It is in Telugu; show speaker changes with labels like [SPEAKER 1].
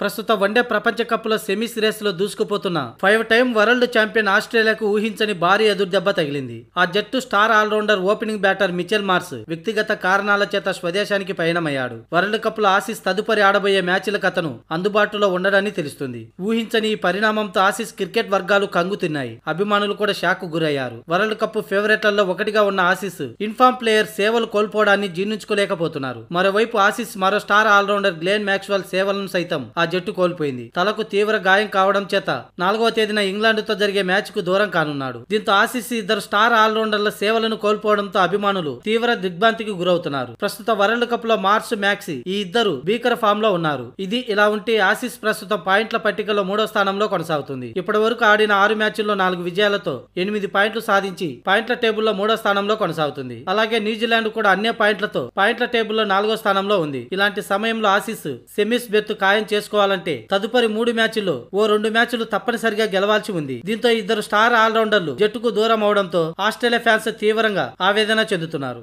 [SPEAKER 1] ప్రస్తుత వన్డే ప్రపంచ కప్లో రేస్ లో దూసుకుపోతున్న ఫైవ్ టైం వరల్డ్ ఛాంపియన్ ఆస్ట్రేలియాకు ఊహించని భారీ ఎదురుదెబ్బ తగిలింది ఆ జట్టు star allrounder opening batter Mitchell Marsh వ్యక్తిగత కారణాల చేత స్వదేశానికి పయనమయ్యాడు వరల్డ్ కప్ లో ఆసీస్ తదుపరి ఆడబోయే మ్యాచ్లకు అతను అందుబాటులో ఉండడని తెలుస్తుంది ఊహించని ఈ పరిణామంతో ఆసీస్ క్రికెట్ వర్గాలు తిన్నాయి అభిమానులు కూడా షాక్ గురయ్యారు వరల్డ్ కప్ ఫేవరెట్లలో ఒకటిగా ఉన్న ఆసీస్ ఇన్ఫామ్ ప్లేయర్ సేవలు కోల్పోవడాన్ని జీర్ణించుకోలేకపోతున్నారు మరోవైపు ఆసీస్ మరో స్టార్ ఆల్రౌండర్ గ్లేన్ మ్యాక్స్వెల్ సేవలను సైతం ఆ జట్టు కోల్పోయింది తలకు తీవ్ర గాయం కావడం చేత నాలుగవ తేదీన ఇంగ్లాండ్తో జరిగే మ్యాచ్ కు దూరం కానున్నాడు దీంతో ఆసీసీ ఇద్దరు స్టార్ ఆల్రౌండర్ల సేవలను కోల్పోవడంతో అభిమానులు తీవ్ర దిగ్భ్రాంతికి గురవుతున్నారు ప్రస్తుత వరల్డ్ కప్ లో మార్స్ మ్యాక్సి ఈ ఇద్దరు భీకర ఫామ్ లో ఉన్నారు ఇది ఇలా ఉంటే ఆసీస్ ప్రస్తుతం పాయింట్ల పట్టికలో మూడో స్థానంలో కొనసాగుతుంది ఇప్పటి వరకు ఆడిన ఆరు మ్యాచ్ల్లో నాలుగు విజయాలతో ఎనిమిది పాయింట్లు సాధించి పాయింట్ల టేబుల్లో మూడో స్థానంలో కొనసాగుతుంది అలాగే న్యూజిలాండ్ కూడా అన్ని పాయింట్లతో పాయింట్ల టేబుల్లో నాలుగో స్థానంలో ఉంది ఇలాంటి సమయంలో ఆసీస్ సెమీస్ బెత్తు ఖాయం చేసుకో దక్కించుకోవాలంటే తదుపరి మూడు మ్యాచ్లు ఓ రెండు మ్యాచ్లు తప్పనిసరిగా గెలవాల్సి ఉంది దీంతో ఇద్దరు స్టార్ ఆల్రౌండర్లు జట్టుకు దూరం అవడంతో ఆస్ట్రేలియా ఫ్యాన్స్ తీవ్రంగా ఆవేదన చెందుతున్నారు